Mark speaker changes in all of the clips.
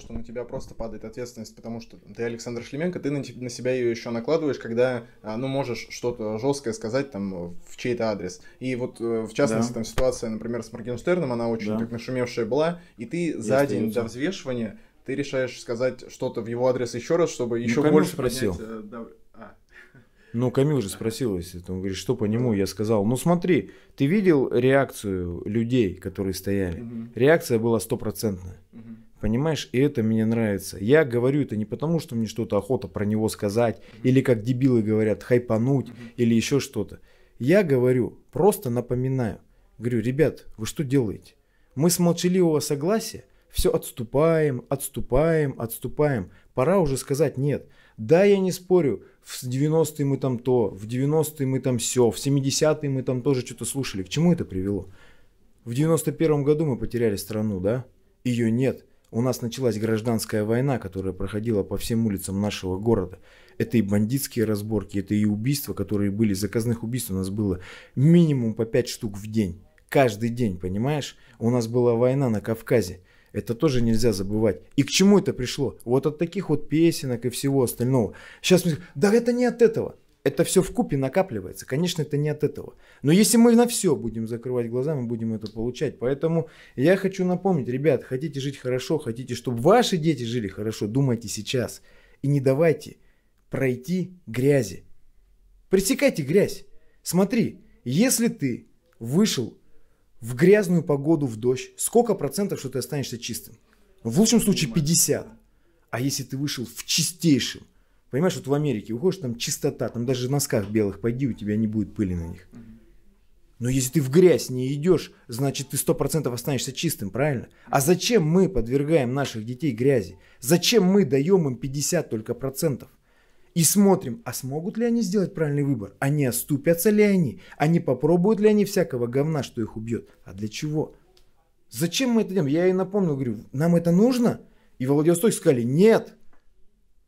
Speaker 1: что на тебя просто падает ответственность, потому что ты Александр Шлеменко, ты на, на себя ее еще накладываешь, когда, а, ну, можешь что-то жесткое сказать там э, в чей-то адрес. И вот, э, в частности, да. там ситуация, например, с Моргенштерном, она очень да. так нашумевшая была, и ты за остается. день до взвешивания ты решаешь сказать что-то в его адрес еще раз, чтобы ну, еще больше спросил. Поднять, э, да, а.
Speaker 2: Ну, Камил же спросил, если ты, он говорит, что по нему, я сказал, ну смотри, ты видел реакцию людей, которые стояли? Угу. Реакция была стопроцентная. Угу Понимаешь, и это мне нравится. Я говорю это не потому, что мне что-то охота про него сказать, mm-hmm. или как дебилы говорят, хайпануть, mm-hmm. или еще что-то. Я говорю, просто напоминаю. Говорю, ребят, вы что делаете? Мы с молчаливого согласия все отступаем, отступаем, отступаем. Пора уже сказать нет. Да, я не спорю, в 90-е мы там то, в 90-е мы там все, в 70-е мы там тоже что-то слушали. К чему это привело? В 91-м году мы потеряли страну, да? Ее нет. У нас началась гражданская война, которая проходила по всем улицам нашего города. Это и бандитские разборки, это и убийства, которые были, заказных убийств у нас было минимум по 5 штук в день. Каждый день, понимаешь? У нас была война на Кавказе. Это тоже нельзя забывать. И к чему это пришло? Вот от таких вот песенок и всего остального. Сейчас мы... Да это не от этого. Это все в купе накапливается. Конечно, это не от этого. Но если мы на все будем закрывать глаза, мы будем это получать. Поэтому я хочу напомнить, ребят, хотите жить хорошо, хотите, чтобы ваши дети жили хорошо, думайте сейчас. И не давайте пройти грязи. Пресекайте грязь. Смотри, если ты вышел в грязную погоду, в дождь, сколько процентов, что ты останешься чистым? В лучшем случае 50. А если ты вышел в чистейшем, Понимаешь, вот в Америке уходишь, там чистота, там даже в носках белых пойди, у тебя не будет пыли на них. Но если ты в грязь не идешь, значит ты 100% останешься чистым, правильно? А зачем мы подвергаем наших детей грязи? Зачем мы даем им 50 только процентов? И смотрим, а смогут ли они сделать правильный выбор? А не оступятся ли они? А попробуют ли они всякого говна, что их убьет? А для чего? Зачем мы это делаем? Я ей напомнил, говорю, нам это нужно? И Владивосток сказали, нет,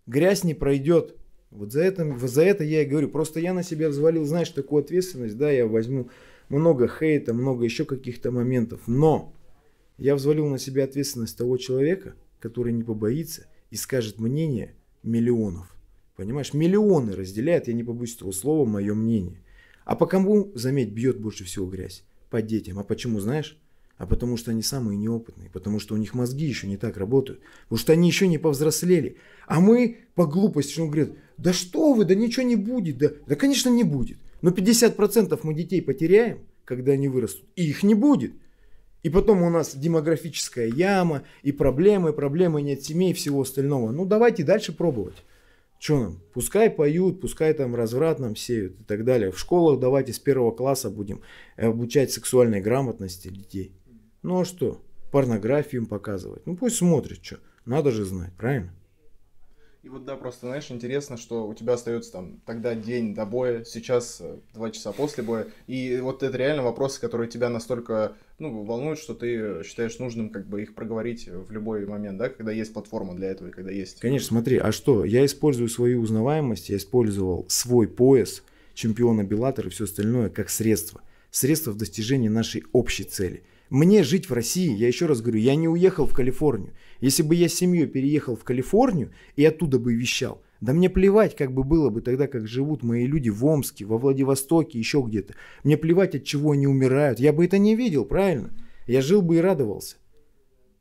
Speaker 2: Грязь не пройдет. Вот за это, вот за это я и говорю. Просто я на себя взвалил, знаешь, такую ответственность, да, я возьму много хейта, много еще каких-то моментов. Но я взвалил на себя ответственность того человека, который не побоится и скажет мнение миллионов. Понимаешь, миллионы разделяют, я не побоюсь этого слова, мое мнение. А по кому, заметь, бьет больше всего грязь? По детям. А почему, знаешь? а потому что они самые неопытные, потому что у них мозги еще не так работают, потому что они еще не повзрослели. А мы по глупости, он говорит, да что вы, да ничего не будет, да, да конечно не будет. Но 50% мы детей потеряем, когда они вырастут, и их не будет. И потом у нас демографическая яма, и проблемы, проблемы нет семей, всего остального. Ну давайте дальше пробовать. Что нам? Пускай поют, пускай там разврат нам сеют и так далее. В школах давайте с первого класса будем э, обучать сексуальной грамотности детей. Ну а что, порнографию им показывать? Ну пусть смотрит, что. Надо же знать, правильно?
Speaker 1: И вот да, просто, знаешь, интересно, что у тебя остается там тогда день до боя, сейчас э, два часа после боя. И вот это реально вопросы, которые тебя настолько ну, волнуют, что ты считаешь нужным как бы их проговорить в любой момент, да, когда есть платформа для этого и когда есть... Конечно,
Speaker 2: смотри, а что, я использую свою узнаваемость, я использовал свой пояс чемпиона Беллатор и все остальное как средство. Средство в достижении нашей общей цели – мне жить в России, я еще раз говорю, я не уехал в Калифорнию. Если бы я с семьей переехал в Калифорнию и оттуда бы вещал, да мне плевать, как бы было бы тогда, как живут мои люди в Омске, во Владивостоке, еще где-то. Мне плевать, от чего они умирают. Я бы это не видел, правильно? Я жил бы и радовался,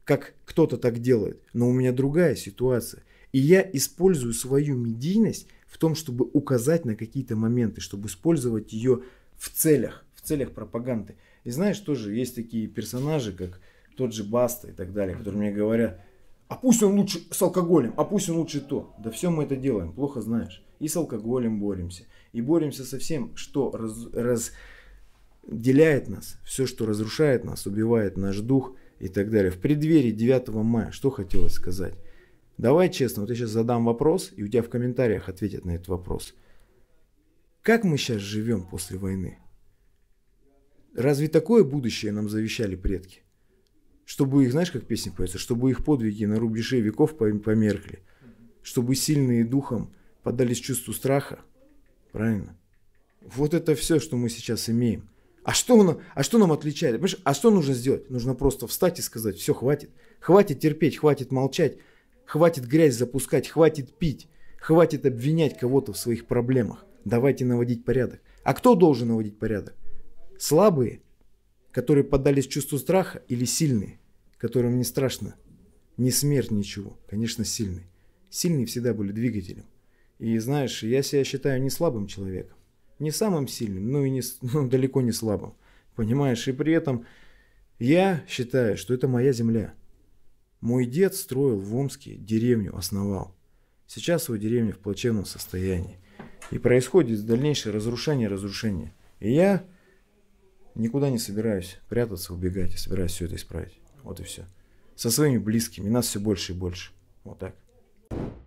Speaker 2: как кто-то так делает. Но у меня другая ситуация. И я использую свою медийность в том, чтобы указать на какие-то моменты, чтобы использовать ее в целях, в целях пропаганды. И знаешь, тоже есть такие персонажи, как тот же Баста и так далее, которые мне говорят, а пусть он лучше с алкоголем, а пусть он лучше то. Да все мы это делаем, плохо знаешь. И с алкоголем боремся. И боремся со всем, что раз, разделяет нас, все, что разрушает нас, убивает наш дух и так далее. В преддверии 9 мая, что хотелось сказать? Давай честно, вот я сейчас задам вопрос, и у тебя в комментариях ответят на этот вопрос. Как мы сейчас живем после войны? Разве такое будущее нам завещали предки? Чтобы их, знаешь, как песня поется, чтобы их подвиги на рубеже веков померкли, чтобы сильные духом поддались чувству страха. Правильно? Вот это все, что мы сейчас имеем. А что, нам, а что нам отличает? Понимаешь, а что нужно сделать? Нужно просто встать и сказать, все, хватит. Хватит терпеть, хватит молчать, хватит грязь запускать, хватит пить, хватит обвинять кого-то в своих проблемах. Давайте наводить порядок. А кто должен наводить порядок? слабые, которые поддались чувству страха, или сильные, которым не страшно, ни смерть, ничего. Конечно, сильные. Сильные всегда были двигателем. И знаешь, я себя считаю не слабым человеком. Не самым сильным, но и не, ну, далеко не слабым. Понимаешь? И при этом я считаю, что это моя земля. Мой дед строил в Омске деревню, основал. Сейчас его деревня в плачевном состоянии. И происходит дальнейшее разрушение разрушение. И я Никуда не собираюсь прятаться, убегать. Я а собираюсь все это исправить. Вот и все. Со своими близкими. Нас все больше и больше. Вот так.